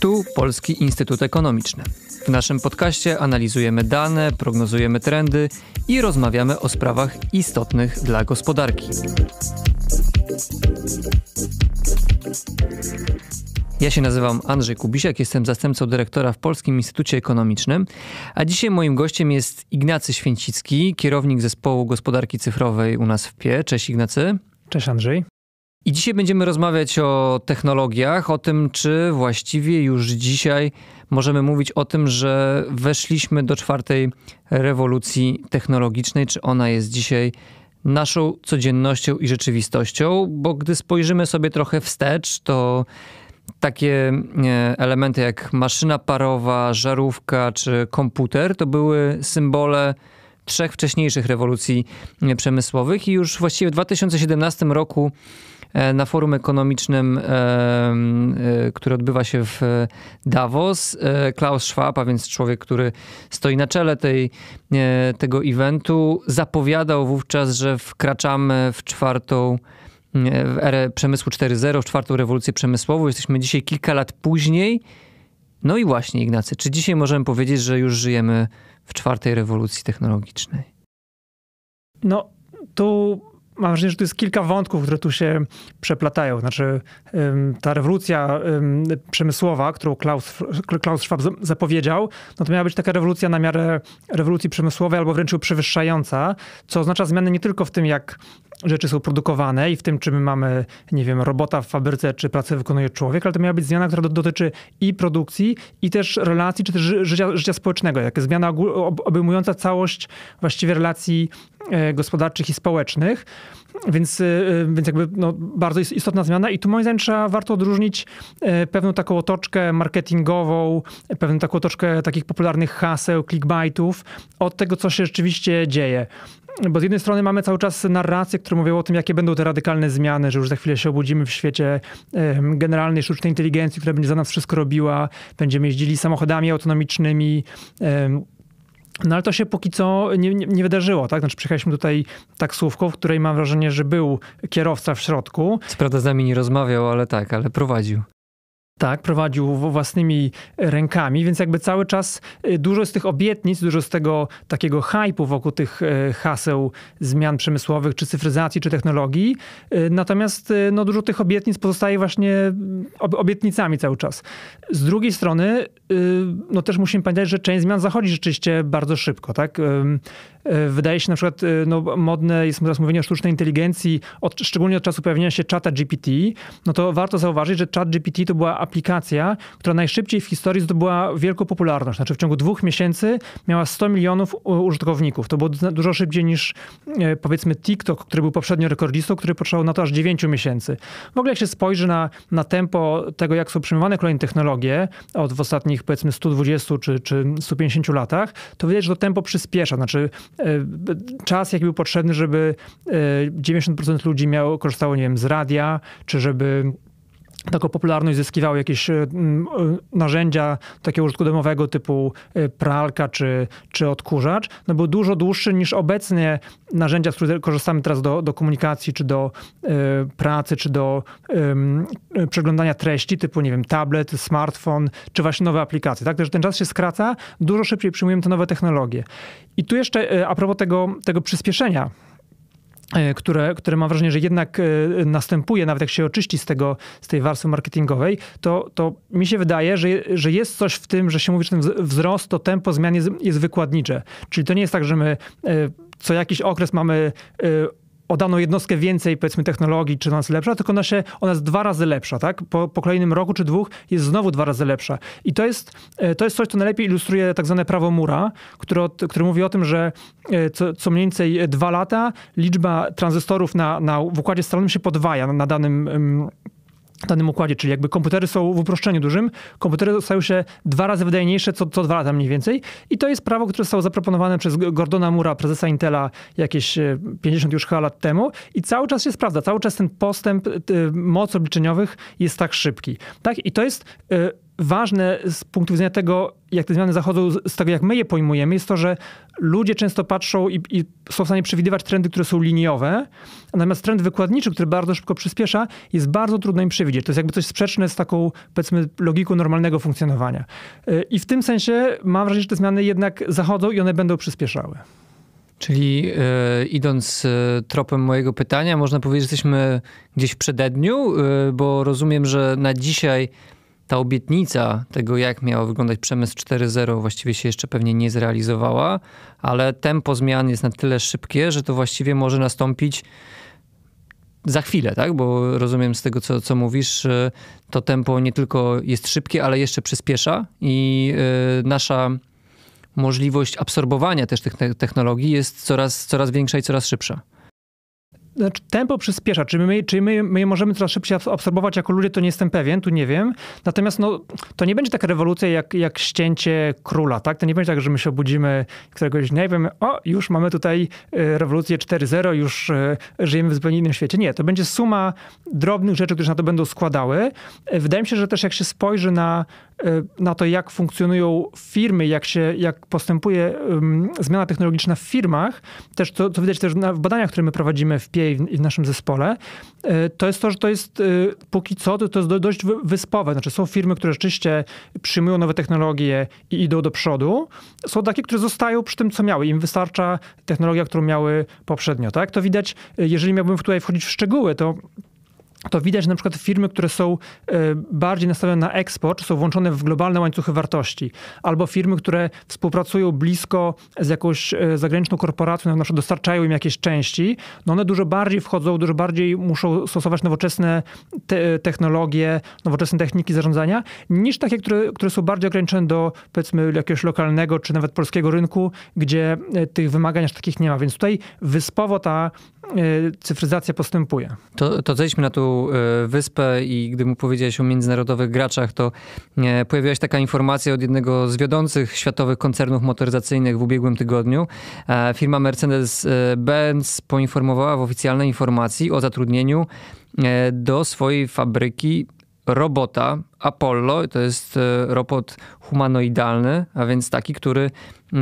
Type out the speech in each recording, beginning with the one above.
Tu Polski Instytut Ekonomiczny. W naszym podcaście analizujemy dane, prognozujemy trendy i rozmawiamy o sprawach istotnych dla gospodarki. Ja się nazywam Andrzej Kubisiak, jestem zastępcą dyrektora w Polskim Instytucie Ekonomicznym, a dzisiaj moim gościem jest Ignacy Święcicki, kierownik zespołu gospodarki cyfrowej u nas w PIE. Cześć Ignacy. Cześć Andrzej. I dzisiaj będziemy rozmawiać o technologiach, o tym, czy właściwie już dzisiaj możemy mówić o tym, że weszliśmy do czwartej rewolucji technologicznej, czy ona jest dzisiaj naszą codziennością i rzeczywistością, bo gdy spojrzymy sobie trochę wstecz, to takie e, elementy jak maszyna parowa, żarówka czy komputer to były symbole trzech wcześniejszych rewolucji e, przemysłowych i już właściwie w 2017 roku E, na forum ekonomicznym, e, e, które odbywa się w Davos. Klaus Schwab, a więc człowiek, który stoi na czele tej, tego eventu, zapowiadał wówczas, że wkraczamy w czwartą w erę przemysłu 4.0, w czwartą rewolucję przemysłową. Jesteśmy dzisiaj kilka lat później. No i właśnie, Ignacy, czy dzisiaj możemy powiedzieć, że już żyjemy w czwartej rewolucji technologicznej? No, tu mam wrażenie, że tu jest kilka wątków, które tu się przeplatają. Znaczy ta rewolucja przemysłowa, którą Klaus, Klaus Schwab zapowiedział, no to miała być taka rewolucja na miarę rewolucji przemysłowej albo wręcz przewyższająca, co oznacza zmiany nie tylko w tym, jak rzeczy są produkowane i w tym, czy my mamy, nie wiem, robota w fabryce, czy pracę wykonuje człowiek, ale to miała być zmiana, która dotyczy i produkcji, i też relacji, czy też życia, życia społecznego. Jak zmiana obejmująca całość właściwie relacji e, gospodarczych i społecznych. Więc, e, e, więc jakby no, bardzo istotna zmiana i tu moim zdaniem trzeba warto odróżnić pewną taką otoczkę marketingową, pewną taką otoczkę takich popularnych haseł, clickbaitów od tego, co się rzeczywiście dzieje bo z jednej strony mamy cały czas narracje, które mówią o tym, jakie będą te radykalne zmiany, że już za chwilę się obudzimy w świecie generalnej sztucznej inteligencji, która będzie za nas wszystko robiła, będziemy jeździli samochodami autonomicznymi. No ale to się póki co nie, nie, nie, wydarzyło, tak? Znaczy przyjechaliśmy tutaj taksówką, w której mam wrażenie, że był kierowca w środku. Co prawda z nami nie rozmawiał, ale tak, ale prowadził. Tak, prowadził własnymi rękami, więc jakby cały czas y, dużo z tych obietnic, dużo z tego takiego hypu wokół tych y, haseł zmian przemysłowych, czy cyfryzacji, czy technologii. Y, natomiast no, dużo tych obietnic pozostaje właśnie obietnicami cały czas. Z drugiej strony Y, no też musimy pamiętać, że część zmian zachodzi rzeczywiście bardzo szybko, tak? Y, y, wydaje się na przykład, no modne jest teraz mówienie o sztucznej inteligencji, od, szczególnie od czasu pojawienia się czata GPT, no to warto zauważyć, że czat GPT to była aplikacja, która najszybciej w historii zdobyła wielką popularność. Znaczy w ciągu dwóch miesięcy miała 100 milionów użytkowników. To było dużo szybciej niż e, powiedzmy TikTok, który był poprzednio rekordzistą, który potrzebował na to aż 9 miesięcy. W ogóle jak się spojrzy na, na tempo tego, jak są przyjmowane kolejne technologie od w ostatnich ostatnich powiedzmy 120 czy, czy 150 latach, to widać, że to tempo przyspiesza. Znaczy e, czas, jaki był potrzebny, żeby 90% e, ludzi miało, korzystało, nie wiem, z radia, czy żeby taką popularność zyskiwały jakieś e, e, narzędzia takiego użytku domowego typu e, pralka czy, czy odkurzacz, no był dużo dłuższy niż obecnie narzędzia, z których korzystamy teraz do, do komunikacji, czy do pracy, czy do przeglądania treści typu, nie wiem, tablet, smartfon, czy właśnie nowe aplikacje. Tak, też ten czas się skraca, dużo szybciej przyjmujemy te nowe technologie. I tu jeszcze a propos tego, tego przyspieszenia E, które, które mam wrażenie, że jednak e, następuje, nawet jak się oczyści z, tego, z tej warstwy marketingowej, to, to mi się wydaje, że, że jest coś w tym, że się mówi, że ten wzrost, to tempo zmian jest, jest wykładnicze. Czyli to nie jest tak, że my e, co jakiś okres mamy o daną jednostkę więcej, powiedzmy, technologii, czy nas lepsza, tylko nasze, ona jest dwa razy lepsza, tak? Po, po kolejnym roku czy dwóch jest znowu dwa razy lepsza. I to jest, e, to jest coś, co najlepiej ilustruje tak zwane prawo Mura, które, które mówi o tym, że e, co, co mniej więcej e, dwa lata liczba tranzystorów na, na, w układzie stalowym się podwaja na, na danym w danym układzie, czyli jakby komputery są w uproszczeniu dużym, komputery stają się dwa razy wydajniejsze co, co dwa lata mniej więcej i to jest prawo, które zostało zaproponowane przez Gordona Mura, prezesa Intela jakieś 50 e, już chyba lat temu i cały czas się sprawdza, cały czas ten postęp e, moc obliczeniowych jest tak szybki. Tak? I to jest... Y ważne z punktu widzenia tego, jak te zmiany zachodzą, z tego jak my je pojmujemy, jest to, że ludzie często patrzą i, i są w stanie przewidywać trendy, które są liniowe, natomiast trend wykładniczy, który bardzo szybko przyspiesza, jest bardzo trudno im przewidzieć. To jest jakby coś sprzeczne z taką, powiedzmy, logiką normalnego funkcjonowania. Y, I w tym sensie mam wrażenie, że te zmiany jednak zachodzą i one będą przyspieszały. Czyli y, idąc y, tropem mojego pytania, można powiedzieć, że jesteśmy gdzieś w przededniu, y, bo rozumiem, że na dzisiaj ta obietnica tego, jak miał wyglądać przemysł 4.0, właściwie się jeszcze pewnie nie zrealizowała, ale tempo zmian jest na tyle szybkie, że to właściwie może nastąpić za chwilę, tak? Bo rozumiem z tego, co, co mówisz, to tempo nie tylko jest szybkie, ale jeszcze przyspiesza i y, nasza możliwość absorbowania też tych technologii jest coraz, coraz większa i coraz szybsza znaczy, tempo przyspiesza. Czy, my, czy my, my możemy coraz szybciej absorbować jako ludzie, to nie jestem pewien, tu nie wiem. Natomiast no, to nie będzie taka rewolucja jak, jak ścięcie króla, tak? To nie będzie tak, że my się obudzimy któregoś dnia i powiemy, o, już mamy tutaj e, rewolucję 4.0, już e, żyjemy w zupełnie innym świecie. Nie, to będzie suma drobnych rzeczy, które się na to będą składały. E, wydaje mi się, że też jak się spojrzy na, na to, jak funkcjonują firmy, jak, się, jak postępuje zmiana technologiczna w firmach, też to, to widać też na, w badaniach, które my prowadzimy w PIA, jej w, w naszym zespole, e, to jest to, że to jest e, póki co to, to jest dość wyspowe. Znaczy są firmy, które rzeczywiście przyjmują nowe technologie i idą do przodu. Są takie, które zostają przy tym, co miały. Im wystarcza technologia, którą miały poprzednio. Tak? To widać, e, jeżeli miałbym tutaj wchodzić w szczegóły, to to widać na przykład firmy, które są e, bardziej nastawione na eksport, są włączone w globalne łańcuchy wartości, albo firmy, które współpracują blisko z jakąś e, zagraniczną korporacją, na przykład dostarczają im jakieś części, no one dużo bardziej wchodzą, dużo bardziej muszą stosować nowoczesne te technologie, nowoczesne techniki zarządzania, niż takie, które, które są bardziej ograniczone do powiedzmy jakiegoś lokalnego czy nawet polskiego rynku, gdzie e, tych wymagań aż takich nie ma. Więc tutaj wyspowo ta E, cyfryzacja postępuje. To, to zejdźmy na tą e, wyspę i gdy mu powiedziałeś o międzynarodowych graczach, to e, pojawiła się taka informacja od jednego z wiodących światowych koncernów motoryzacyjnych w ubiegłym tygodniu. Firma Mercedes-Benz poinformowała w oficjalnej informacji o zatrudnieniu do swojej fabryki robota Apollo. To jest robot humanoidalny, a więc taki, który E,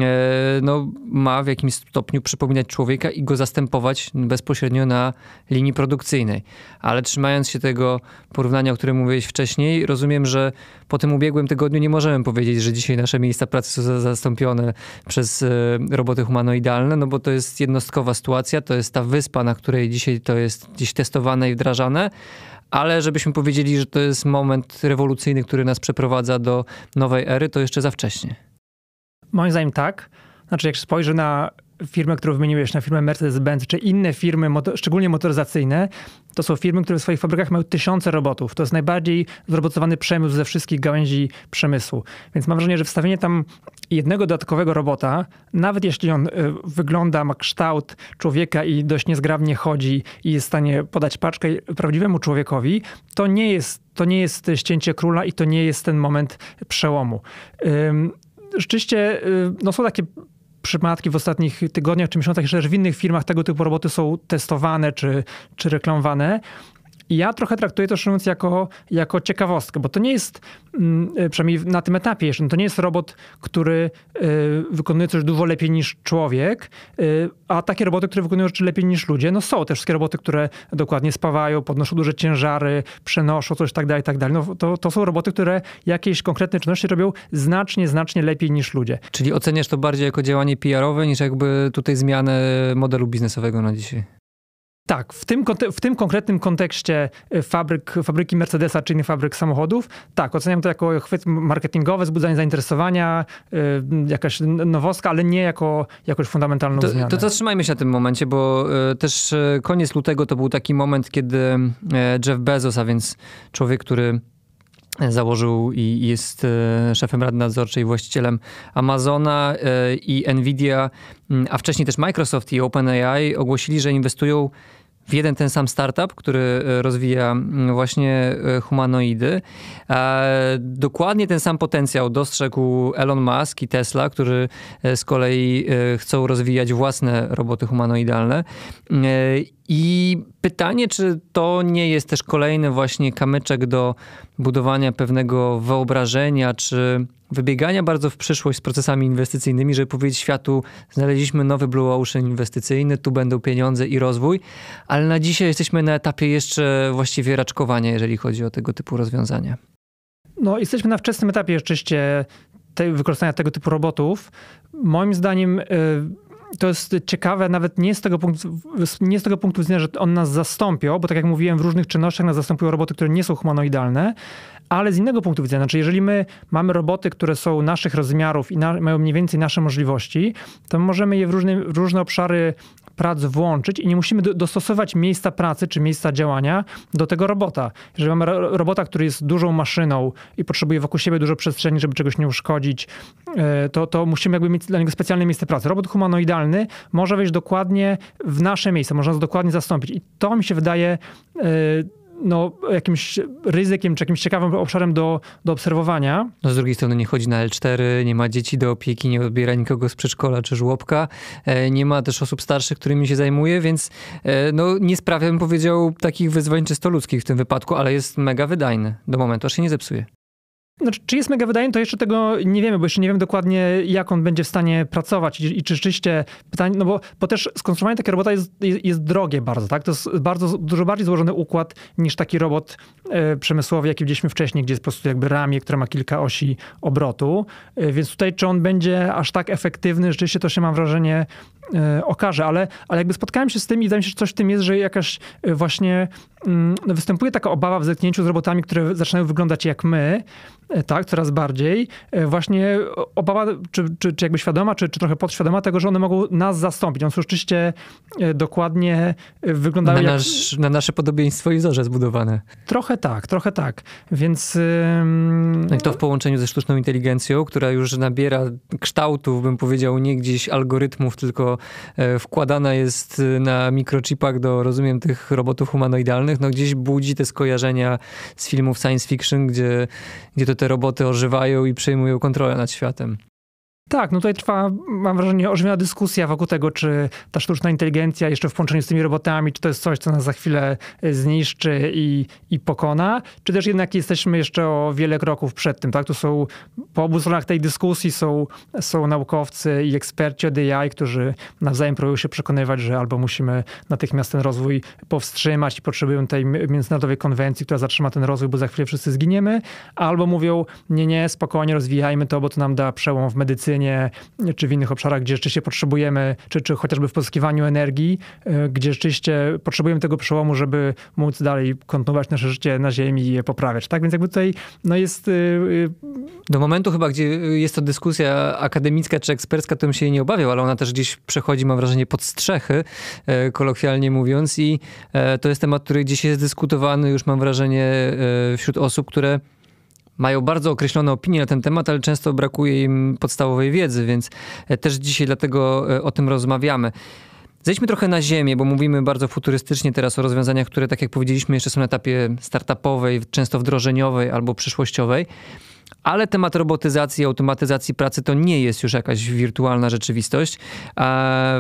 no, ma w jakimś stopniu przypominać człowieka i go zastępować bezpośrednio na linii produkcyjnej. Ale trzymając się tego porównania, o którym mówiłeś wcześniej, rozumiem, że po tym ubiegłym tygodniu nie możemy powiedzieć, że dzisiaj nasze miejsca pracy są zastąpione przez e, roboty humanoidalne, no bo to jest jednostkowa sytuacja, to jest ta wyspa, na której dzisiaj to jest gdzieś testowane i wdrażane, ale żebyśmy powiedzieli, że to jest moment rewolucyjny, który nas przeprowadza do nowej ery, to jeszcze za wcześnie. Moim zdaniem tak. Znaczy, jak się spojrzy na firmę, którą wymieniłeś, na firmę Mercedes-Benz, czy inne firmy, szczególnie motoryzacyjne, to są firmy, które w swoich fabrykach mają tysiące robotów. To jest najbardziej zrobocowany przemysł ze wszystkich gałęzi przemysłu. Więc mam wrażenie, że wstawienie tam jednego dodatkowego robota, nawet jeśli on y, wygląda, ma kształt człowieka i dość niezgrabnie chodzi i jest w stanie podać paczkę prawdziwemu człowiekowi, to nie jest, to nie jest ścięcie króla i to nie jest ten moment przełomu. Ym, rzeczywiście y, no, są takie przypadki w ostatnich tygodniach czy miesiącach, że w innych firmach tego typu roboty są testowane czy, czy reklamowane ja trochę traktuję to szczerze jako, jako ciekawostkę, bo to nie jest, mm, e, przynajmniej na tym etapie jeszcze, no to nie jest robot, który e, wykonuje coś dużo lepiej niż człowiek, e, a takie roboty, które wykonują rzeczy lepiej niż ludzie, no są też wszystkie roboty, które dokładnie spawają, podnoszą duże ciężary, przenoszą coś tak dalej, tak dalej. No to, to są roboty, które jakieś konkretne czynności robią znacznie, znacznie lepiej niż ludzie. Czyli oceniasz to bardziej jako działanie PR-owe niż jakby tutaj zmianę modelu biznesowego na dzisiaj? Tak, w tym, w tym konkretnym kontekście e, fabryk, fabryki Mercedesa czy innych fabryk samochodów, tak, oceniam to jako chwyt marketingowy, wzbudzanie zainteresowania, y, jakaś nowostka, ale nie jako jakąś fundamentalną to, zmianę. To zatrzymajmy się na tym momencie, bo y, też y, koniec lutego to był taki moment, kiedy Jeff Bezos, a więc człowiek, który założył i jest szefem rady nadzorczej, właścicielem Amazona i Nvidia, a wcześniej też Microsoft i OpenAI ogłosili, że inwestują w jeden ten sam startup, który e, rozwija mm, właśnie e, humanoidy. Dokładnie ten sam potencjał dostrzegł Elon Musk i Tesla, którzy e, z kolei chcą rozwijać własne roboty humanoidalne. I pytanie, czy to nie jest też kolejny właśnie kamyczek do budowania pewnego wyobrażenia, czy wybiegania bardzo w przyszłość z procesami inwestycyjnymi, żeby powiedzieć światu, znaleźliśmy nowy Blue Ocean inwestycyjny, tu będą pieniądze i rozwój, ale na dzisiaj jesteśmy na etapie jeszcze właściwie raczkowania, jeżeli chodzi o tego typu rozwiązania. No, jesteśmy na wczesnym etapie rzeczywiście te, wykorzystania tego typu robotów. Moim zdaniem. Yy to jest ciekawe nawet nie z, tego punktu, nie z tego punktu widzenia, że on nas zastąpią, bo tak jak mówiłem, w różnych czynnościach nas zastąpiły roboty, które nie są humanoidalne, ale z innego punktu widzenia, znaczy jeżeli my mamy roboty, które są naszych rozmiarów i na, mają mniej więcej nasze możliwości, to możemy je w różne, różne obszary prac włączyć i nie musimy do, dostosować miejsca pracy czy miejsca działania do tego robota. Jeżeli mamy robota, który jest dużą maszyną i potrzebuje wokół siebie dużo przestrzeni, żeby czegoś nie uszkodzić, e, to, to musimy jakby mieć dla niego specjalne miejsce pracy. Robot humanoidalny może wejść dokładnie w nasze miejsce, można go dokładnie zastąpić. I to mi się wydaje e, no, jakimś ryzykiem czy jakimś ciekawym obszarem do, do obserwowania. No, z drugiej strony nie chodzi na L4, nie ma dzieci do opieki, nie odbiera nikogo z przedszkola czy żłobka, e, nie ma też osób starszych, którymi się zajmuje, więc e, no, nie sprawia, bym powiedział, takich wyzwań czysto ludzkich w tym wypadku, ale jest mega wydajny. Do momentu aż się nie zepsuje. Znaczy, czy jest mega wydajny, to jeszcze tego nie wiemy, bo jeszcze nie wiem dokładnie, jak on będzie w stanie pracować i, i czy rzeczywiście pytanie, no bo, bo też skonstruowanie takiego robota jest, jest, jest, drogie bardzo, tak? To jest bardzo, dużo bardziej złożony układ niż taki robot e, przemysłowy, jaki widzieliśmy wcześniej, gdzie jest po prostu jakby ramię, które ma kilka osi obrotu, e, więc tutaj czy on będzie aż tak efektywny, rzeczywiście to się mam wrażenie E, okaże, ale, ale jakby spotkałem się z tym i wydaje mi się, że coś w tym jest, że jakaś e, właśnie no występuje taka obawa w zetknięciu z robotami, które zaczynają wyglądać jak my, e, tak, coraz bardziej. Właśnie obawa, czy, czy, czy jakby świadoma, czy, czy trochę podświadoma tego, że one mogą nas zastąpić. One rzeczywiście dokładnie wyglądają na, nasz, jak... na nasze podobieństwo i wzorze zbudowane. Trochę tak, trochę tak. Więc... Ym... No to w połączeniu ze sztuczną inteligencją, która już nabiera kształtów, bym powiedział, nie gdzieś algorytmów, tylko E, wkładana jest e, na mikrochipach do, rozumiem, tych robotów humanoidalnych, no gdzieś budzi te skojarzenia z filmów science fiction, gdzie, gdzie to te roboty ożywają i przejmują kontrolę nad światem. Tak, no tutaj trwa, mam wrażenie, ożywiona dyskusja wokół tego, czy ta sztuczna inteligencja jeszcze w połączeniu z tymi robotami, czy to jest coś, co nas za chwilę e, zniszczy i, i pokona, czy też jednak jesteśmy jeszcze o wiele kroków przed tym, tak? Tu są, po obu stronach tej dyskusji są, są naukowcy i eksperci od AI, którzy nawzajem próbują się przekonywać, że albo musimy natychmiast ten rozwój powstrzymać i potrzebują tej międzynarodowej konwencji, która zatrzyma ten rozwój, bo za chwilę wszyscy zginiemy, albo mówią, nie, nie, spokojnie rozwijajmy to, bo to nam da przełom w medycynie, medycynie, czy w innych obszarach, gdzie rzeczywiście potrzebujemy, czy, czy chociażby w pozyskiwaniu energii, e, gdzie rzeczywiście potrzebujemy tego przełomu, żeby móc dalej kontynuować nasze życie na Ziemi i je poprawiać. Tak więc jakby tutaj no jest... E, e, Do momentu chyba, gdzie jest to dyskusja akademicka czy ekspercka, to bym się jej nie obawiał, ale ona też gdzieś przechodzi, mam wrażenie, pod strzechy, kolokwialnie mówiąc i to jest temat, który gdzieś jest dyskutowany, już mam wrażenie, wśród osób, które mają bardzo określone opinie na ten temat, ale często brakuje im podstawowej wiedzy, więc e, też dzisiaj dlatego e, o tym rozmawiamy. Zejdźmy trochę na ziemię, bo mówimy bardzo futurystycznie teraz o rozwiązaniach, które, tak jak powiedzieliśmy, jeszcze są na etapie startupowej, często wdrożeniowej albo przyszłościowej. Ale temat robotyzacji i automatyzacji pracy to nie jest już jakaś wirtualna rzeczywistość.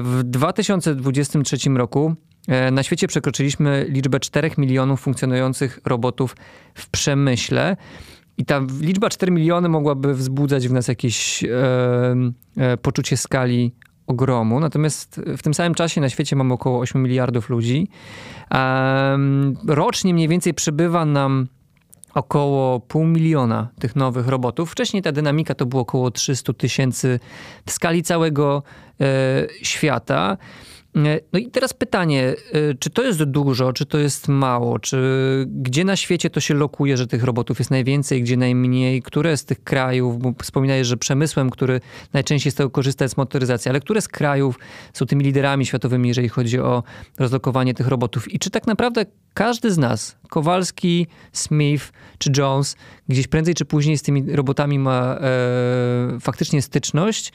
W 2023 roku e, na świecie przekroczyliśmy liczbę 4 milionów funkcjonujących robotów w przemyśle. I ta liczba 4 miliony mogłaby wzbudzać w nas jakieś e, e, poczucie skali ogromu. Natomiast w tym samym czasie na świecie mamy około 8 miliardów ludzi. E, rocznie mniej więcej przybywa nam około pół miliona tych nowych robotów. Wcześniej ta dynamika to było około 300 tysięcy w skali całego e, świata. E, no i teraz pytanie, e, czy to jest dużo, czy to jest mało? Czy gdzie na świecie to się lokuje, że tych robotów jest najwięcej, gdzie najmniej? Które z tych krajów, bo wspominałeś, że przemysłem, który najczęściej z tego korzysta jest motoryzacja, ale które z krajów są tymi liderami światowymi, jeżeli chodzi o rozlokowanie tych robotów? I czy tak naprawdę każdy z nas, Kowalski, Smith czy Jones, gdzieś prędzej czy później z tymi robotami ma e, faktycznie styczność?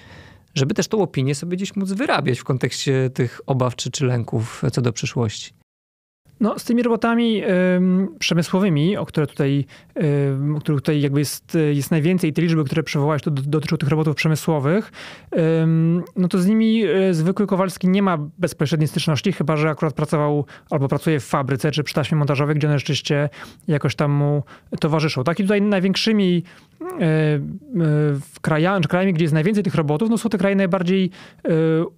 żeby też tą opinię sobie gdzieś móc wyrabiać w kontekście tych obaw czy, czy lęków co do przyszłości. No, z tymi robotami y, przemysłowymi, o które tutaj, y, których tutaj jakby jest, jest najwięcej, te liczby, które przywołałeś, to dotyczą tych robotów przemysłowych, y, no to z nimi e, zwykły Kowalski nie ma bezpośredniej styczności, chyba że akurat pracował albo pracuje w fabryce czy przy taśmie montażowej, gdzie one rzeczywiście jakoś tam mu towarzyszą. Tak i tutaj największymi e, e, krajami, krajami, gdzie jest najwięcej tych robotów, no są te kraje najbardziej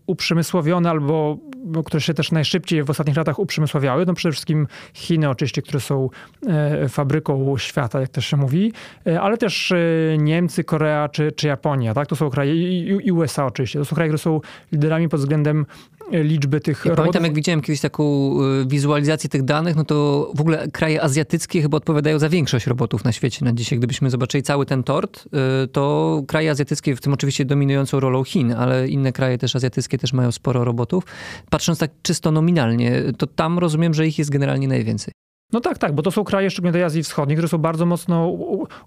uprzemysłowione albo no, które się też najszybciej w ostatnich latach uprzemysławiały. No przede przede wszystkim Chiny oczywiście, które są e, fabryką świata, jak też się mówi, e, ale też e, Niemcy, Korea czy, czy Japonia. Tak? To są kraje i USA oczywiście. To są kraje, które są liderami pod względem liczby tych ja Pamiętam, jak widziałem kiedyś taką y, wizualizację tych danych, no to w ogóle kraje azjatyckie chyba odpowiadają za większość robotów na świecie na dzisiaj. Gdybyśmy zobaczyli cały ten tort, y, to kraje azjatyckie, w tym oczywiście dominującą rolą Chin, ale inne kraje też azjatyckie też mają sporo robotów. Patrząc tak czysto nominalnie, to tam rozumiem, że ich jest generalnie najwięcej. No tak, tak, bo to są kraje, szczególnie tej Azji Wschodniej, które są bardzo mocno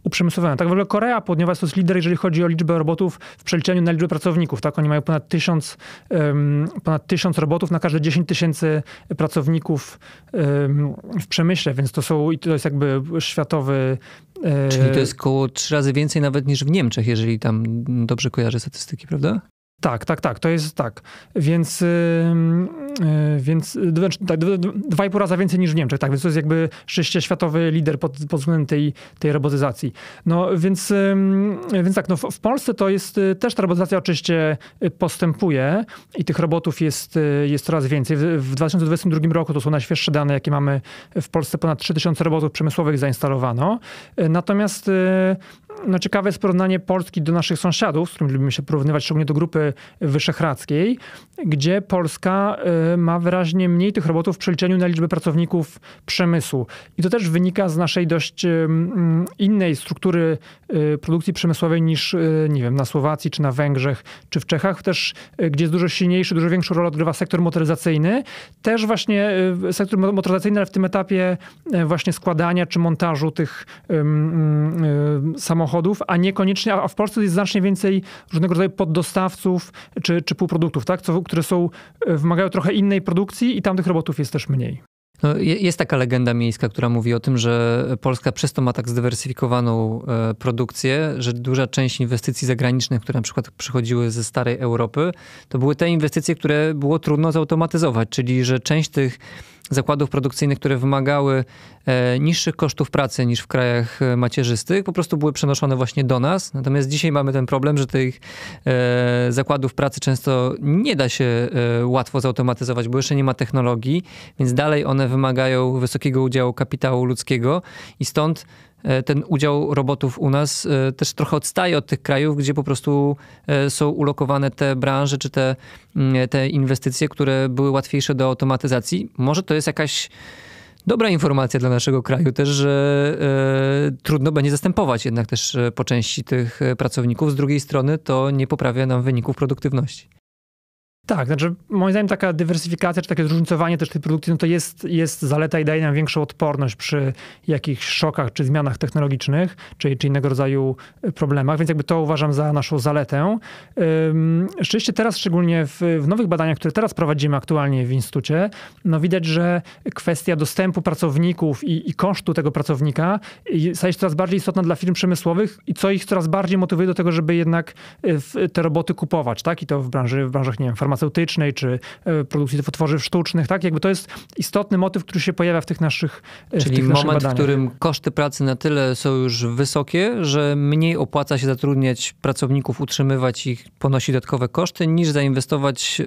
uprzemysłowione. Tak w ogóle Korea Południowa jest lider, jeżeli chodzi o liczbę robotów w przeliczeniu na liczbę pracowników. Tak, oni mają ponad tysiąc, um, ponad tysiąc robotów na każde 10 tysięcy pracowników um, w przemyśle, więc to są, i to jest jakby światowy... E, Czyli to jest około trzy razy więcej nawet niż w Niemczech, jeżeli tam dobrze kojarzę statystyki, prawda? Tak, tak, tak, to jest tak. Więc, yy, więc y, wręcz, tak, dwa i pół razy więcej niż w Niemczech, tak, więc to jest jakby światowy lider pod, pod względem tej, tej robotyzacji. No więc, yy, więc tak, no, w, w Polsce to jest y, też ta robotyzacja oczywiście y, postępuje i tych robotów jest, jest coraz więcej. W, w 2022 roku to są najświeższe dane, jakie mamy w Polsce, ponad 3000 robotów przemysłowych zainstalowano. Natomiast no, ciekawe jest porównanie Polski do naszych sąsiadów, z którymi lubimy się porównywać, szczególnie do grupy wyszehradzkiej, gdzie Polska y, ma wyraźnie mniej tych robotów w przeliczeniu na liczbę pracowników przemysłu. I to też wynika z naszej dość y, innej struktury y, produkcji przemysłowej niż, nie wiem, na Słowacji, czy na Węgrzech, czy w Czechach, też gdzie jest dużo silniejszy, dużo większą rolę odgrywa sektor motoryzacyjny. Też właśnie sektor motoryzacyjny, ale w tym etapie właśnie składania czy montażu tych samochodów samochodów, a niekoniecznie, a w Polsce jest znacznie więcej różnego rodzaju poddostawców czy, czy półproduktów, tak? Co, które są, e, wymagają trochę innej produkcji i tam tych robotów jest też mniej. No, jest taka legenda miejska, która mówi o tym, że Polska przez to ma tak zdywersyfikowaną e, produkcję, że duża część inwestycji zagranicznych, które na przykład przychodziły ze starej Europy, to były te inwestycje, które było trudno zautomatyzować, czyli że część tych zakładów produkcyjnych, które wymagały e, niższych kosztów pracy niż w krajach e, macierzystych, po prostu były przenoszone właśnie do nas. Natomiast dzisiaj mamy ten problem, że tych e, zakładów pracy często nie da się łatwo zautomatyzować, bo jeszcze nie ma technologii, więc dalej one wymagają wysokiego udziału kapitału ludzkiego i stąd E, ten udział robotów u nas e, też trochę odstaje od tych krajów, gdzie po prostu e, są ulokowane te branże czy te, mm, te inwestycje, które były łatwiejsze do automatyzacji. Może to jest jakaś dobra informacja dla naszego kraju też, że trudno będzie zastępować jednak też po części tych pracowników. Z drugiej strony to nie poprawia nam wyników produktywności. Tak, znaczy moim zdaniem taka dywersyfikacja, czy takie zróżnicowanie też tej produkcji, no to jest, jest zaleta i daje nam większą odporność przy jakichś szokach czy zmianach technologicznych, czy, czy innego rodzaju e, problemach, więc jakby to uważam za naszą zaletę. Szczęście rzeczywiście teraz, szczególnie w, w, nowych badaniach, które teraz prowadzimy aktualnie w Instytucie, no widać, że kwestia dostępu pracowników i, i kosztu tego pracownika staje się coraz bardziej istotna dla firm przemysłowych i co ich coraz bardziej motywuje do tego, żeby jednak e, te roboty kupować, tak? I to w branży, w branżach, nie wiem, farmaceutycznych, farmaceutycznej czy e, produkcji tworzyw sztucznych, tak? Jakby to jest istotny motyw, który się pojawia w tych naszych e, Czyli w tych moment, naszych w którym koszty pracy na tyle są już wysokie, że mniej opłaca się zatrudniać pracowników, utrzymywać ich, ponosić dodatkowe koszty, niż zainwestować y,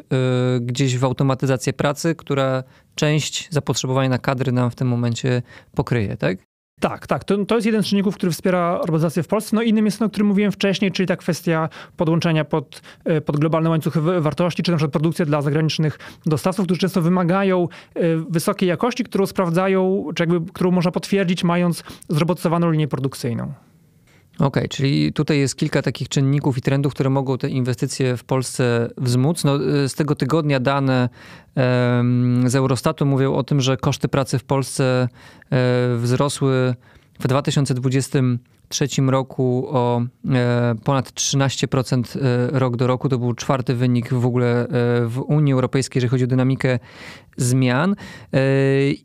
gdzieś w automatyzację pracy, która część zapotrzebowania na kadry nam w tym momencie pokryje, tak? Tak, tak. To, to jest jeden z czynników, który wspiera robotyzację w Polsce. No innym jest ten, o którym mówiłem wcześniej, czyli ta kwestia podłączenia pod, e, pod globalne łańcuchy wartości, czy na przykład produkcję dla zagranicznych dostawców, którzy często wymagają e, wysokiej jakości, którą sprawdzają, czy jakby, którą można potwierdzić, mając zrobotyzowaną linię produkcyjną. Okej, okay, czyli tutaj jest kilka takich czynników i trendów, które mogą te inwestycje w Polsce wzmóc. No, y, z tego tygodnia dane z Eurostatu mówią o tym, że koszty pracy w Polsce e, wzrosły w 2020 trzecim roku o e, ponad 13% e, rok do roku. To był czwarty wynik w ogóle e, w Unii Europejskiej, jeżeli chodzi o dynamikę zmian.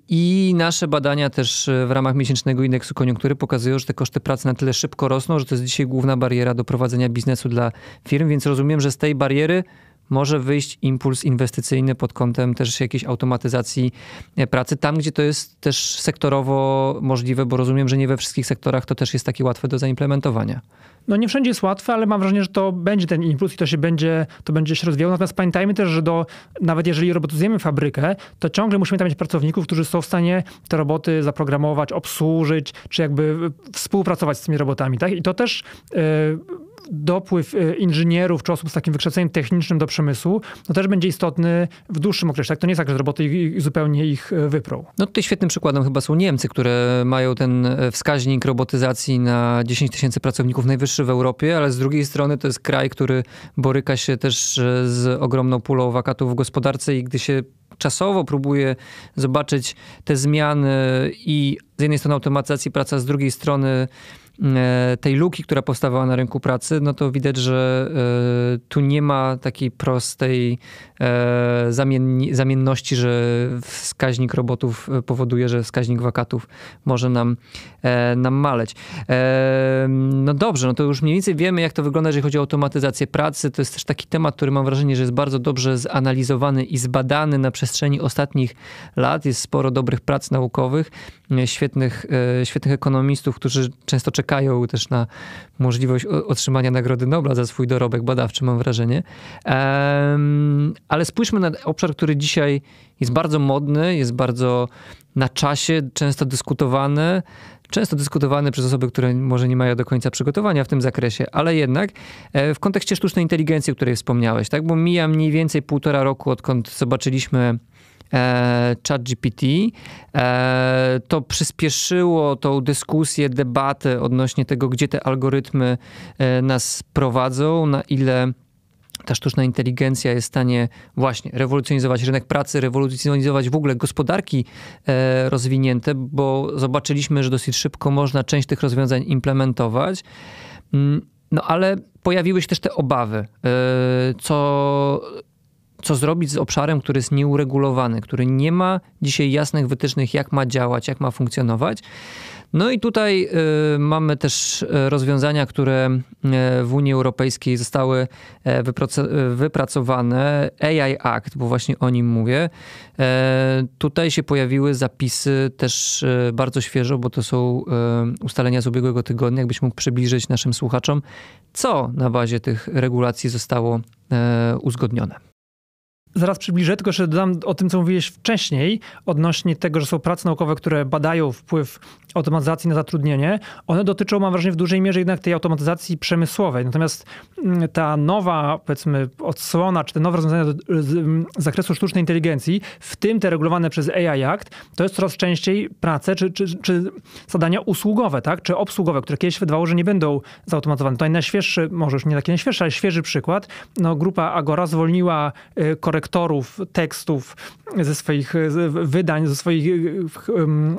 I nasze badania też w ramach miesięcznego indeksu koniunktury pokazują, że te koszty pracy na tyle szybko rosną, że to jest dzisiaj główna bariera do prowadzenia biznesu dla firm, więc rozumiem, że z tej bariery może wyjść impuls inwestycyjny pod kątem też jakiejś automatyzacji e, pracy, tam gdzie to jest też sektorowo możliwe, bo rozumiem, że nie we wszystkich sektorach to też jest takie łatwe do zaimplementowania. No nie wszędzie jest łatwe, ale mam wrażenie, że to będzie ten impuls i to się będzie, to będzie się rozwijało. Natomiast pamiętajmy też, że do, nawet jeżeli robotyzujemy fabrykę, to ciągle musimy tam mieć pracowników, którzy są w stanie te roboty zaprogramować, obsłużyć, czy jakby współpracować z tymi robotami. Tak? I to też e, dopływ e, inżynierów czy osób z takim wykształceniem technicznym do przemysłu, no też będzie istotny w dłuższym okresie. Tak, to nie jest tak, że roboty zupełnie ich e, wyprą. No tutaj świetnym przykładem chyba są Niemcy, które mają ten e, wskaźnik robotyzacji na 10 tysięcy pracowników najwyższy w Europie, ale z drugiej strony to jest kraj, który boryka się też z ogromną pulą wakatów w gospodarce i gdy się czasowo próbuje zobaczyć te zmiany i z jednej strony automatyzacji praca, z drugiej strony E, tej luki, która powstawała na rynku pracy, no to widać, że e, tu nie ma takiej prostej e, zamienności, że wskaźnik robotów powoduje, że wskaźnik wakatów może nam, nam maleć. No dobrze, no to już mniej więcej wiemy, jak to wygląda, jeżeli chodzi o automatyzację pracy. To jest też taki temat, który mam wrażenie, że jest bardzo dobrze zanalizowany i zbadany na przestrzeni ostatnich lat. Jest sporo dobrych prac naukowych, świetnych, świetnych ekonomistów, którzy często czekają czekają też na możliwość otrzymania Nagrody Nobla za swój dorobek badawczy, mam wrażenie. Ale spójrzmy na obszar, który dzisiaj jest bardzo modny, jest bardzo na czasie, często dyskutowany, często dyskutowany przez osoby, które może nie mają do końca przygotowania w tym zakresie, ale jednak e, w kontekście sztucznej inteligencji, o której wspomniałeś, tak? Bo mija mniej więcej półtora roku, odkąd zobaczyliśmy E, ChatGPT. E, to przyspieszyło tą dyskusję, debatę odnośnie tego, gdzie te algorytmy e, nas prowadzą, na ile ta sztuczna inteligencja jest w stanie właśnie rewolucjonizować rynek pracy, rewolucjonizować w ogóle gospodarki rozwinięte, bo zobaczyliśmy, że dosyć szybko można część tych rozwiązań implementować. Mm, no ale pojawiły się też te obawy, co co zrobić z obszarem, który jest nieuregulowany, który nie ma dzisiaj jasnych wytycznych, jak ma działać, jak ma funkcjonować. No i tutaj y, mamy też y, rozwiązania, które y, w Unii Europejskiej zostały e, e, wypracowane. AI Act, bo właśnie o nim mówię. E, tutaj się pojawiły zapisy też y, bardzo świeżo, bo to są ustalenia z ubiegłego tygodnia. Jakbyś mógł przybliżyć naszym słuchaczom, co na bazie tych regulacji zostało uzgodnione. Zaraz przybliżę, tylko jeszcze dodam o tym, co mówiłeś wcześniej, odnośnie tego, że są prace naukowe, które badają wpływ automatyzacji na zatrudnienie. One dotyczą, mam wrażenie, w dużej mierze jednak tej automatyzacji przemysłowej. Natomiast mm, ta nowa, powiedzmy, odsłona, czy te nowe rozwiązania mm, z zakresu sztucznej inteligencji, w tym te regulowane przez AI Act, to jest coraz częściej prace czy, czy, czy zadania usługowe, tak? czy obsługowe, które kiedyś wydawało, że nie będą zautomatyzowane. Tutaj najświeższy, może już nie taki najświeższy, ale świeży przykład, no, grupa Agora zwolniła y, korektę aktorów, tekstów ze swoich wydań, ze swoich y,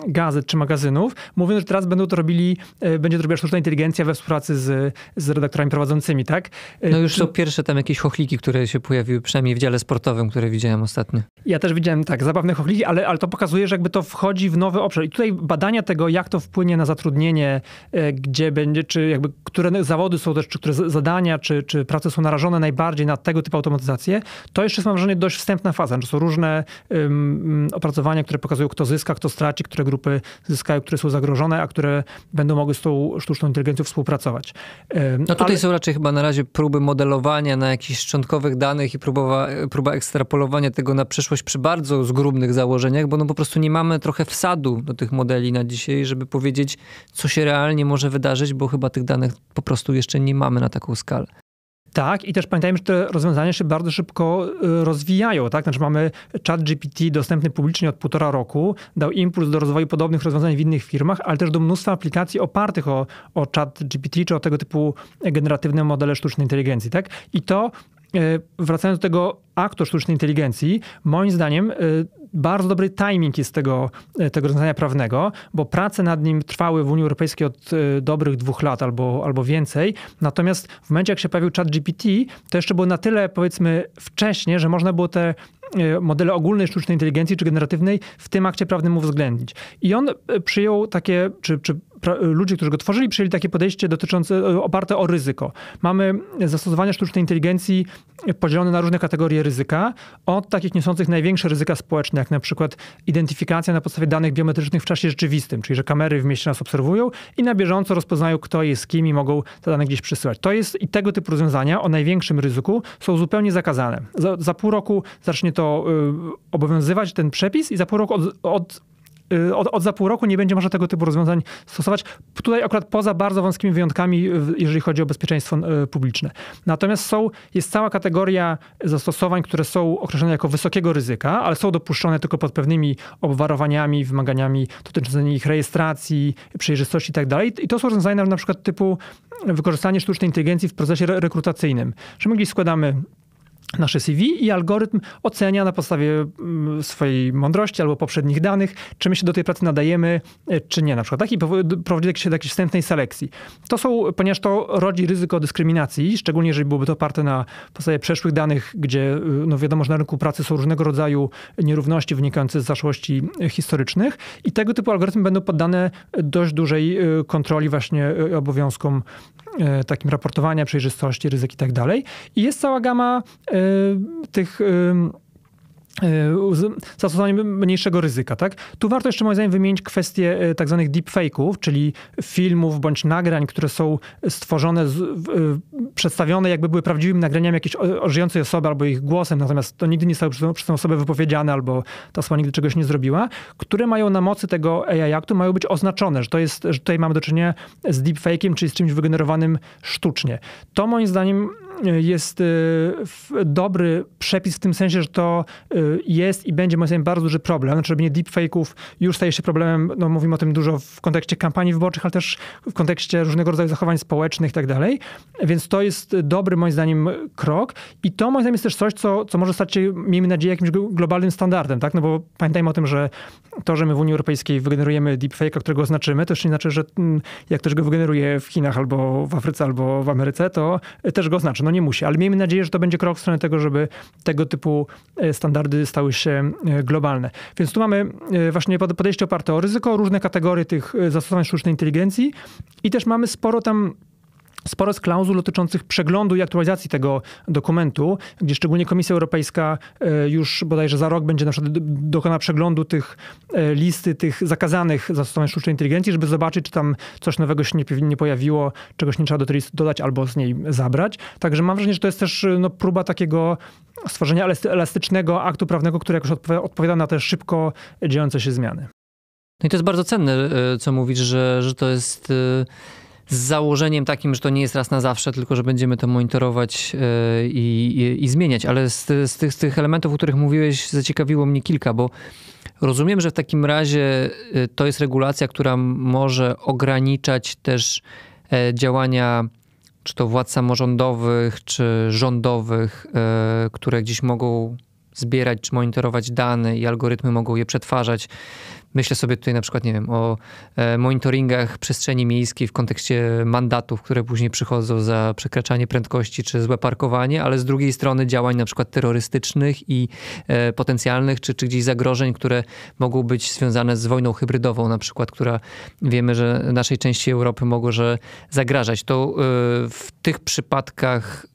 gazet czy magazynów, mówią, że teraz będą to robili, e, będzie to robiła sztuczna inteligencja we współpracy z, z redaktorami prowadzącymi, tak? E, no już są pierwsze tam jakieś chochliki, które się pojawiły, przynajmniej w dziale sportowym, które widziałem ostatnio. Ja też widziałem, tak, zabawne chochliki, ale, ale to pokazuje, że jakby to wchodzi w nowy obszar. I tutaj badania tego, jak to wpłynie na zatrudnienie, e, gdzie będzie, czy jakby, które zawody są też, czy które zadania, czy, czy prace są narażone najbardziej na tego typu automatyzację, to jeszcze jest mam wrażenie sumie dość wstępna faza. To znaczy, są różne um, opracowania, które pokazują, kto zyska, kto straci, które grupy zyskają, które są zagrożone, a które będą mogły z tą sztuczną inteligencją współpracować. Um, no tutaj ale... są raczej chyba na razie próby modelowania na jakichś szczątkowych danych i próbowa, próba ekstrapolowania tego na przyszłość przy bardzo zgrubnych założeniach, bo no po prostu nie mamy trochę wsadu do tych modeli na dzisiaj, żeby powiedzieć, co się realnie może wydarzyć, bo chyba tych danych po prostu jeszcze nie mamy na taką skalę. Tak, i też pamiętajmy, że te rozwiązania się bardzo szybko y, rozwijają. Tak? Znaczy mamy chat GPT dostępny publicznie od półtora roku, dał impuls do rozwoju podobnych rozwiązań w innych firmach, ale też do mnóstwa aplikacji opartych o, o chat GPT czy o tego typu generatywne modele sztucznej inteligencji. Tak? I to E, wracając do tego aktu sztucznej inteligencji, moim zdaniem e, bardzo dobry timing jest tego, e, tego rozwiązania prawnego, bo prace nad nim trwały w Unii Europejskiej od dobrych dwóch lat albo, albo więcej. Natomiast w momencie, jak się pojawił chat GPT, to jeszcze było na tyle, powiedzmy, wcześnie, że można było te modele ogólnej sztucznej inteligencji czy generatywnej w tym akcie prawnym uwzględnić. I on przyjął takie, czy, czy ludzie, którzy go tworzyli, przyjęli takie podejście dotyczące, e, oparte o ryzyko. Mamy zastosowania sztucznej inteligencji e, podzielone na różne kategorie ryzyka, od takich niosących największe ryzyka społeczne, jak na przykład identyfikacja na podstawie danych biometrycznych w czasie rzeczywistym, czyli że kamery w mieście nas obserwują i na bieżąco rozpoznają, kto jest kim i mogą te dane gdzieś przesyłać. To jest i tego typu rozwiązania o największym ryzyku są zupełnie zakazane. Za, za pół roku zacznie to y, obowiązywać ten przepis i za pół roku od, od Y, od, od, za pół roku nie będzie można tego typu rozwiązań stosować. Tutaj akurat poza bardzo wąskimi wyjątkami, y, jeżeli chodzi o bezpieczeństwo y, publiczne. Natomiast są, jest cała kategoria zastosowań, które są określone jako wysokiego ryzyka, ale są dopuszczone tylko pod pewnymi obwarowaniami, wymaganiami dotyczącymi ich rejestracji, przejrzystości itd. Tak I to są rozwiązania na przykład typu wykorzystanie sztucznej inteligencji w procesie rekrutacyjnym. Że my gdzieś składamy nasze CV i algorytm ocenia na podstawie mm, swojej mądrości albo poprzednich danych, czy my się do tej pracy nadajemy, e, czy nie na przykład. Tak? I prowadzi się do jakiejś wstępnej selekcji. To są, ponieważ to rodzi ryzyko dyskryminacji, szczególnie jeżeli byłoby to oparte na podstawie przeszłych danych, gdzie y, no wiadomo, że na rynku pracy są różnego rodzaju nierówności wynikające z zaszłości e, historycznych i tego typu algorytmy będą poddane e, dość dużej kontroli właśnie obowiązkom E, takim raportowania przejrzystości, ryzyk i tak dalej. I jest cała gama e, tych E, zastosowaniem mniejszego ryzyka, tak? Tu warto jeszcze moim zdaniem wymienić kwestię e, tak zwanych deepfake'ów, czyli filmów bądź nagrań, które są stworzone, z, w, e, przedstawione jakby były prawdziwym nagraniem jakiejś żyjącej osoby albo ich głosem, natomiast to nigdy nie zostało przez, przez tę osobę wypowiedziane albo ta osoba nigdy czegoś nie zrobiła, które mają na mocy tego AI aktu, mają być oznaczone, że to jest, że tutaj mamy do czynienia z deepfake'iem, czyli z czymś wygenerowanym sztucznie. To moim zdaniem jest e, dobry przepis w tym sensie, że to e, jest i będzie moim zdaniem bardzo duży problem. Znaczy robienie deepfake'ów już staje się problemem, no mówimy o tym dużo w kontekście kampanii wyborczych, ale też w kontekście różnego rodzaju zachowań społecznych i tak dalej. Więc to jest dobry moim zdaniem krok i to moim zdaniem jest też coś, co, co może stać się, miejmy nadzieję, jakimś globalnym standardem, tak? No bo pamiętajmy o tym, że to, że my w Unii Europejskiej wygenerujemy deepfake'a, którego oznaczymy, to jeszcze nie znaczy, że mm, jak ktoś go wygeneruje w Chinach albo w Afryce albo w Ameryce, to e, też go znaczy no nie musi, ale miejmy nadzieję, że to będzie krok w stronę tego, żeby tego typu e, standardy stały się e, globalne. Więc tu mamy e, właśnie podejście oparte o ryzyko, różne kategorie tych zastosowań sztucznej inteligencji i też mamy sporo tam sporo z klauzul dotyczących przeglądu i aktualizacji tego dokumentu, gdzie szczególnie Komisja Europejska e, już bodajże za rok będzie na przykład dokona przeglądu tych e, listy, tych zakazanych zastosowań sztucznej inteligencji, żeby zobaczyć, czy tam coś nowego się nie, nie pojawiło, czegoś nie trzeba do tej listy dodać albo z niej zabrać. Także mam wrażenie, że to jest też e, no, próba takiego stworzenia elastycznego aktu prawnego, który jakoś odpowiada na te szybko dziejące się zmiany. No i to jest bardzo cenne, co mówisz, że, że to jest z założeniem takim, że to nie jest raz na zawsze, tylko że będziemy to monitorować e, i, i, i zmieniać. Ale z, z, tych, z tych elementów, o których mówiłeś, zaciekawiło mnie kilka, bo rozumiem, że w takim razie e, to jest regulacja, która może ograniczać też e, działania czy to władz samorządowych, czy rządowych, które gdzieś mogą zbierać czy monitorować dane i algorytmy mogą je przetwarzać. Myślę sobie tutaj na przykład, nie wiem, o e, monitoringach przestrzeni miejskiej w kontekście mandatów, które później przychodzą za przekraczanie prędkości czy złe parkowanie, ale z drugiej strony działań na przykład terrorystycznych i e, potencjalnych, czy, czy gdzieś zagrożeń, które mogą być związane z wojną hybrydową na przykład, która wiemy, że naszej części Europy może zagrażać. To e, w tych przypadkach,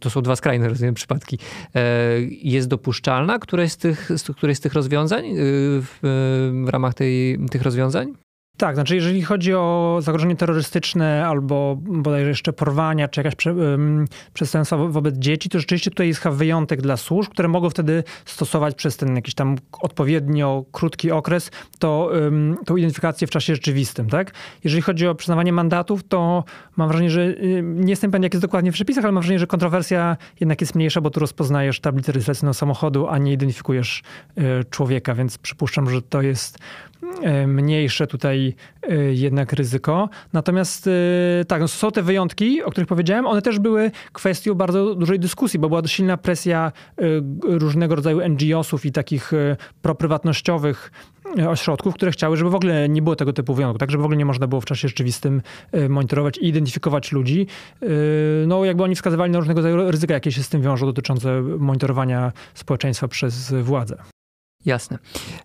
to są dwa skrajne, rozumiem, przypadki, jest dopuszczalne dopuszczalna któreś z tych, z, któreś z tych rozwiązań y, w, y, w ramach tej, tych rozwiązań? Tak, znaczy jeżeli chodzi o zagrożenie terrorystyczne albo bodajże jeszcze porwania, czy jakaś prze, um, przestępstwa wobec dzieci, to rzeczywiście tutaj jest wyjątek dla służb, które mogą wtedy stosować przez ten jakiś tam odpowiednio krótki okres to, um, tą identyfikację w czasie rzeczywistym, tak? Jeżeli chodzi o przyznawanie mandatów, to mam wrażenie, że y, nie jestem pewien, jak jest dokładnie w przepisach, ale mam wrażenie, że kontrowersja jednak jest mniejsza, bo tu rozpoznajesz tablicę rejestracyjną samochodu, a nie identyfikujesz y, człowieka, więc przypuszczam, że to jest E, mniejsze tutaj e, jednak ryzyko. Natomiast e, tak, no są te wyjątki, o których powiedziałem, one też były kwestią bardzo dużej dyskusji, bo była silna presja różnego rodzaju NGO-sów i takich proprywatnościowych ośrodków, które chciały, żeby w ogóle nie było tego typu wyjątku, tak żeby w ogóle nie można było w czasie rzeczywistym monitorować i identyfikować ludzi. No jakby oni wskazywali na różnego rodzaju ryzyka, jakie się z tym wiążą dotyczące monitorowania społeczeństwa przez władzę. Jasne.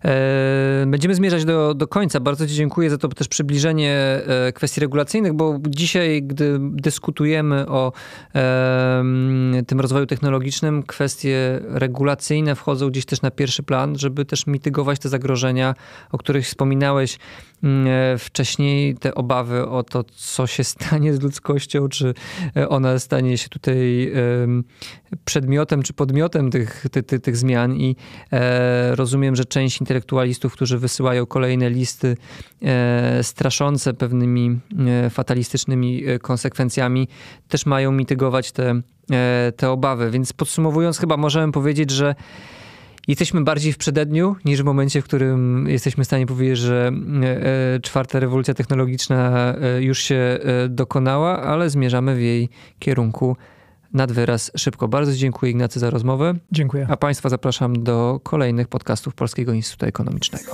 E, będziemy zmierzać do, do końca. Bardzo Ci dziękuję za to też przybliżenie e, kwestii regulacyjnych, bo dzisiaj, gdy dyskutujemy o tym rozwoju technologicznym, kwestie regulacyjne wchodzą gdzieś też na pierwszy plan, żeby też mitygować te zagrożenia, o których wspominałeś mm, e, wcześniej, te obawy o to, co się stanie z ludzkością, czy ona stanie się tutaj przedmiotem czy podmiotem tych, tych, tych zmian i rozwoju rozumiem, że część intelektualistów, którzy wysyłają kolejne listy e, straszące pewnymi e, fatalistycznymi e, konsekwencjami, też mają mitygować te, te obawy. Więc podsumowując, chyba możemy powiedzieć, że jesteśmy bardziej w przededniu niż w momencie, w którym jesteśmy w stanie powiedzieć, że czwarta rewolucja technologiczna już się dokonała, ale zmierzamy w jej kierunku nad wyraz szybko. Bardzo dziękuję Ignacy za rozmowę. Dziękuję. A Państwa zapraszam do kolejnych podcastów Polskiego Instytutu Ekonomicznego.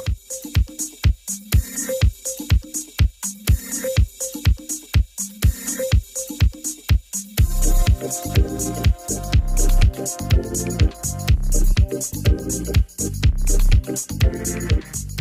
Thank you.